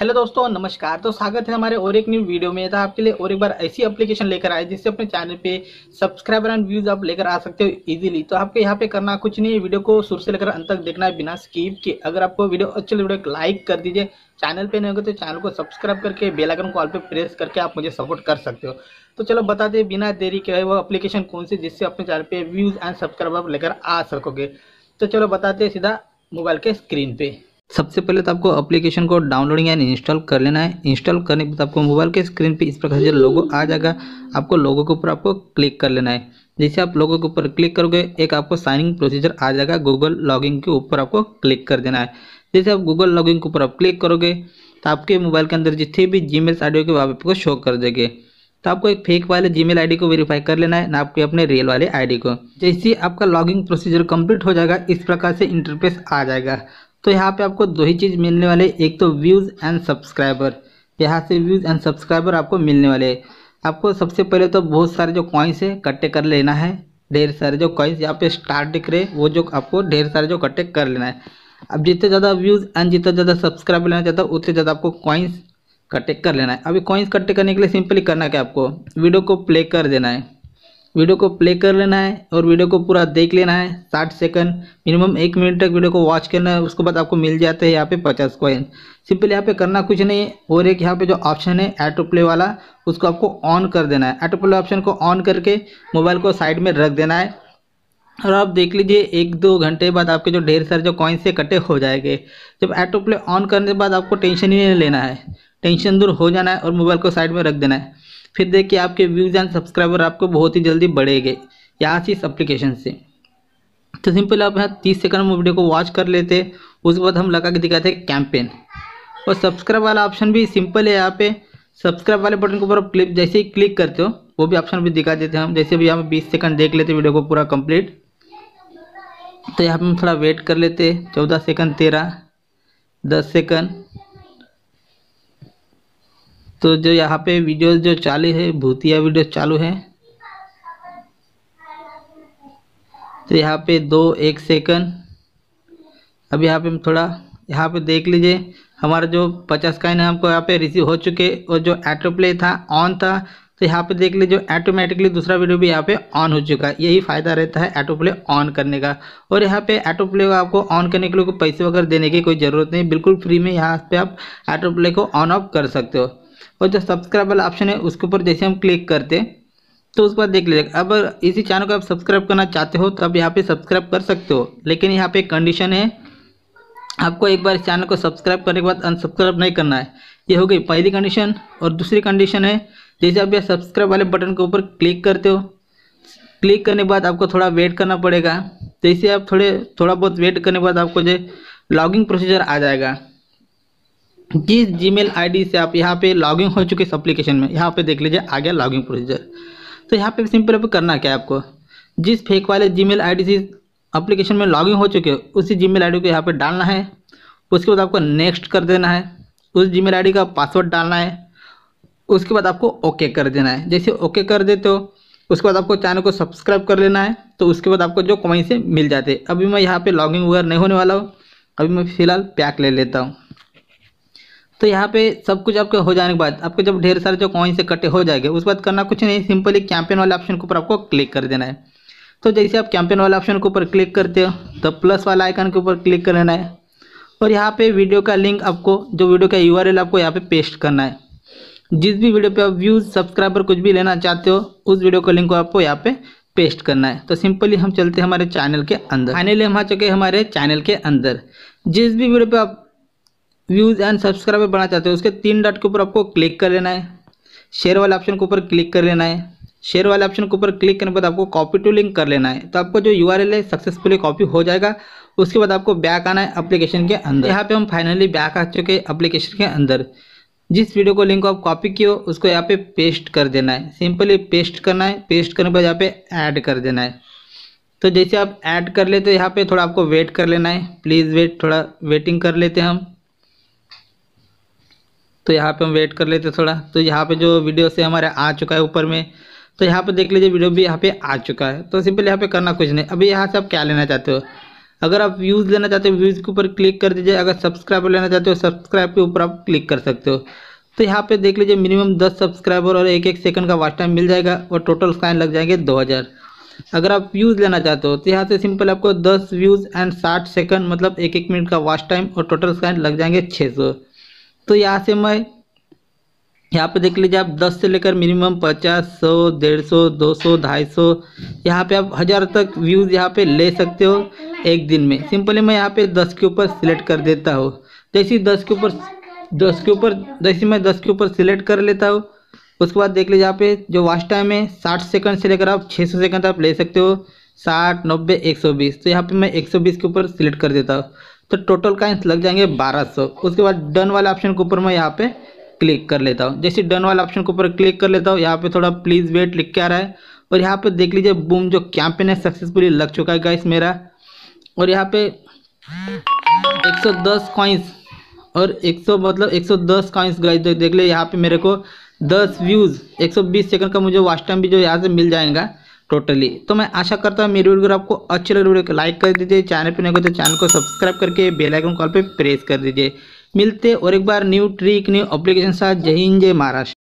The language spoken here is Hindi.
हेलो दोस्तों नमस्कार तो स्वागत है हमारे और एक न्यू वीडियो में तो आपके लिए और एक बार ऐसी एप्लीकेशन लेकर आए जिससे अपने चैनल पे सब्सक्राइबर एंड व्यूज आप लेकर आ सकते हो इजीली तो आपको यहाँ पे करना कुछ नहीं है वीडियो को शुरू से लेकर अंत तक देखना है बिना स्कीप के अगर आपको वीडियो अच्छी वीडियो लाइक कर दीजिए चैनल पर नहीं होगा तो चैनल को सब्सक्राइब करके बेलाइकन कॉल पर प्रेस करके आप मुझे सपोर्ट कर सकते हो तो चलो बताते बिना देरी के है वो एप्लीकेशन कौन सी जिससे अपने चैनल पर व्यूज एंड सब्सक्राइबर लेकर आ सकोगे तो चलो बताते सीधा मोबाइल के स्क्रीन पे सबसे पहले तो आपको एप्लीकेशन को डाउनलोडिंग एंड इंस्टॉल कर लेना है इंस्टॉल करने के बाद आपको मोबाइल के स्क्रीन पे इस प्रकार से लोगो आ जाएगा आपको लोगो के ऊपर आपको क्लिक कर लेना है जैसे आप लोगों के ऊपर क्लिक करोगे एक आपको साइनिंग प्रोसीजर आ जाएगा गूगल लॉगिंग के ऊपर आपको क्लिक कर देना है जैसे आप गूगल लॉगिंग के ऊपर आप क्लिक करोगे तो आपके मोबाइल के अंदर जितने भी जी मेल्स आई होगी आपको शो कर देंगे तो आपको एक फेक वाले जी मेल को वेरीफाई कर लेना है ना आपके अपने रियल वाले आई को जैसे आपका लॉगिंग प्रोसीजर कंप्लीट हो जाएगा इस प्रकार से इंटरफेस आ जाएगा तो यहाँ पे आपको दो ही चीज़ मिलने वाले एक तो व्यूज़ एंड सब्सक्राइबर यहाँ से व्यूज़ एंड सब्सक्राइबर आपको मिलने वाले आपको सबसे पहले तो बहुत सारे जो कॉइन्स है इकट्ठे कर लेना है ढेर सारे जो कॉइन्स यहाँ पे स्टार्ट दिख रहे वो जो आपको ढेर सारे जो इकट्ठे कर लेना है अब जितने ज़्यादा व्यूज़ एंड जितना ज़्यादा सब्सक्राइबर लेना चाहता है उतने ज़्यादा आपको कॉइन्स कट्टे कर लेना है अभी कॉइन्स कट्टे करने के लिए सिंपली करना क्या आपको वीडियो को प्ले कर देना है वीडियो को प्ले कर लेना है और वीडियो को पूरा देख लेना है साठ सेकंड मिनिमम एक मिनट तक वीडियो को वॉच करना है उसके बाद आपको मिल जाते हैं यहाँ पे पचास कॉइन सिंपल यहाँ पे करना कुछ नहीं है और एक यहाँ पे जो ऑप्शन है ऑटो प्ले वाला उसको आपको ऑन कर देना है ऑटो प्ले ऑप्शन को ऑन करके मोबाइल को साइड में रख देना है और आप देख लीजिए एक दो घंटे बाद आपके जो ढेर सारे जो कॉइन्स से कटे हो जाएंगे जब ऑटो प्ले ऑन करने के बाद आपको टेंशन ही नहीं लेना है टेंशन दूर हो जाना है और मोबाइल को साइड में रख देना है फिर देखिए आपके व्यूज़ एंड सब्सक्राइबर आपको बहुत ही जल्दी बढ़ेंगे यहाँ से इस अप्लीकेशन से तो सिंपल आप यहाँ तीस सेकंड में वीडियो को वॉच कर लेते उसके बाद हम लगा के दिखाते कैंपेन और सब्सक्राइब वाला ऑप्शन भी सिंपल है यहाँ पे सब्सक्राइब वाले बटन के ऊपर आप क्लिक जैसे ही क्लिक करते हो वो भी ऑप्शन भी दिखा देते हैं हम जैसे भी यहाँ पे बीस सेकंड देख लेते वीडियो को पूरा कंप्लीट तो यहाँ पे हम थोड़ा वेट कर लेते चौदह सेकंड तेरह दस सेकंड तो जो यहाँ पे वीडियो जो चालू है भूतिया वीडियो चालू है तो यहाँ पे दो एक सेकंड अब यहाँ पे हम थोड़ा यहाँ पे देख लीजिए हमारा जो पचास का इनाम को यहाँ पे रिसीव हो चुके और जो ऑटो प्ले था ऑन था तो यहाँ पे देख लीजिए ऑटोमेटिकली दूसरा वीडियो भी यहाँ पे ऑन हो चुका है यही फ़ायदा रहता है ऑटो प्ले ऑन करने का और यहाँ पे ऑटो प्ले को आपको ऑन करने के लिए कोई पैसे वगैरह देने की कोई ज़रूरत नहीं बिल्कुल फ्री में यहाँ पे आप ऑटो प्ले को ऑन ऑफ कर सकते हो और जो सब्सक्राइब वाला ऑप्शन है उसके ऊपर जैसे हम क्लिक करते तो उसके बाद देख लीजिएगा अब इसी चैनल को आप सब्सक्राइब करना चाहते हो तो आप यहाँ पे सब्सक्राइब कर सकते हो लेकिन यहाँ पर कंडीशन है आपको एक बार चैनल को सब्सक्राइब करने के बाद अनसब्सक्राइब नहीं करना है ये हो गई पहली कंडीशन और दूसरी कंडीशन है जैसे आप यह सब्सक्राइब वाले बटन के ऊपर क्लिक करते हो क्लिक करने के बाद आपको थोड़ा वेट करना पड़ेगा जैसे आप थोड़े थोड़ा बहुत वेट करने के बाद आपको जो लॉगिंग प्रोसीजर आ जाएगा जिस जीमेल आईडी से आप यहाँ पे लॉगिन हो चुके इस अप्लीकेशन में यहाँ पे देख लीजिए आ गया लॉगिन प्रोसीजर तो यहाँ पे सिंपल आपको करना क्या है आपको जिस फेक वाले जीमेल आईडी से अप्लीकेशन में लॉगिन हो चुके उसी जीमेल आईडी को यहाँ पे डालना है उसके बाद आपको नेक्स्ट कर देना है उस जी मेल का पासवर्ड डालना है उसके बाद आपको ओके कर देना है जैसे ओके कर देते हो उसके बाद आपको चैनल को सब्सक्राइब कर लेना है तो उसके बाद आपको जो कमाई से मिल जाते अभी मैं यहाँ पे लॉगिन वगैरह नहीं होने वाला हूँ अभी मैं फ़िलहाल पैक ले लेता हूँ तो यहाँ पे सब कुछ आपके हो जाने के बाद आपके जब ढेर सारे जो कॉइन से कटे हो जाएंगे उस बात करना कुछ नहीं सिंपली कैंपेन वाले ऑप्शन के ऊपर आपको क्लिक कर देना है तो जैसे आप कैंपेन वाले ऑप्शन के ऊपर क्लिक करते हो तो प्लस वाला आइकन के ऊपर क्लिक कर लेना है और यहाँ पे वीडियो का लिंक आपको जो वीडियो का यू आपको यहाँ पे पेस्ट करना है जिस भी वीडियो पे आप व्यूज़ सब्सक्राइबर कुछ भी लेना चाहते हो उस वीडियो का लिंक को आपको यहाँ पे पेस्ट करना है तो सिंपली हम चलते हैं हमारे चैनल के अंदर फाइनली हम आ चुके हैं हमारे चैनल के अंदर जिस भी वीडियो पे आप व्यूज़ एंड सब्सक्राइबर बनाना चाहते हो उसके तीन डॉट के ऊपर आपको क्लिक कर लेना है शेयर वाले ऑप्शन के ऊपर क्लिक कर लेना है शेयर वाले ऑप्शन के ऊपर क्लिक करने के बाद आपको कॉपी टू लिंक कर लेना है तो आपको जो यू है सक्सेसफुली कॉपी हो जाएगा उसके बाद आपको बैक आना है एप्लीकेशन के अंदर यहाँ पे हम फाइनली बैक आ चुके हैं अप्लीकेशन के अंदर जिस वीडियो को लिंक को आप कॉपी किए हो उसको यहाँ पे पेस्ट कर देना है सिंपली पेस्ट करना है पेस्ट करने के बाद यहाँ पे ऐड कर देना है तो जैसे आप ऐड कर लेते हो यहाँ पे थोड़ा आपको वेट कर लेना है प्लीज़ वेट थोड़ा वेटिंग कर लेते हैं हम तो यहाँ पे हम वेट कर लेते थोड़ा तो यहाँ पे जो वीडियो से हमारे आ चुका है ऊपर में तो यहाँ पे देख लीजिए वीडियो भी यहाँ पे आ चुका है तो सिंपल यहाँ पे करना कुछ नहीं अभी यहाँ से आप क्या लेना चाहते हो अगर आप व्यूज़ लेना चाहते हो व्यूज़ के ऊपर क्लिक कर दीजिए अगर सब्सक्राइबर लेना चाहते हो सब्सक्राइब के ऊपर आप क्लिक कर सकते हो तो यहाँ पे देख लीजिए मिनिमम दस सब्सक्राइबर और एक एक सेकंड का वाच टाइम मिल जाएगा और टोटल साइन लग जाएंगे दो हज़ार अगर आप व्यूज़ लेना चाहते हो तो यहाँ से सिंपल आपको दस व्यूज़ एंड साठ सेकंड मतलब एक एक मिनट का वाच टाइम और टोटल साइन लग जाएंगे छः सौ तो यहाँ से मैं यहाँ पे देख लीजिए आप 10 से लेकर मिनिमम 50, 100, 150, 200, 250 यहाँ पे आप हज़ार तक व्यूज़ यहाँ पे ले सकते हो एक दिन में सिंपली मैं यहाँ पे 10 के ऊपर सिलेक्ट कर देता हूँ जैसे ही 10 के ऊपर 10 के ऊपर जैसे मैं 10 के ऊपर सिलेक्ट कर लेता हूँ उसके बाद देख लीजिए यहाँ पे जो वास्ट टाइम है साठ सेकंड से लेकर आप छः सौ सेकंड आप ले सकते हो साठ नब्बे एक सौ बीस तो यहाँ पे मैं एक सौ बीस के ऊपर सिलेक्ट कर देता हूँ तो टोटल काइंस लग जाएंगे 1200 उसके बाद डन वाले ऑप्शन के ऊपर मैं यहाँ पे क्लिक कर लेता हूँ जैसे डन वाले ऑप्शन के ऊपर क्लिक कर लेता हूँ यहाँ पे थोड़ा प्लीज़ वेट लिख के आ रहा है और यहाँ पे देख लीजिए बूम जो कैंपेन है सक्सेसफुली लग चुका है गाइस मेरा और यहाँ पे 110 सौ कॉइन्स और 100 मतलब 110 सौ दस कॉइन्स मतलब गाइस तो देख ले यहाँ पे मेरे को दस व्यूज़ बीस सेकंड का मुझे वास्ट टाइम भी जो यहाँ से मिल जाएगा टोटली तो मैं आशा करता हूँ मेरी वीडियो आपको अच्छी लगे वीडियो को लाइक कर दीजिए चैनल पर नहीं होते तो चैनल को सब्सक्राइब करके बेल आइकन कॉल पे प्रेस कर दीजिए मिलते और एक बार न्यू ट्रिक न्यू अप्लीकेशन साथ जय हिंद जय महाराष्ट्र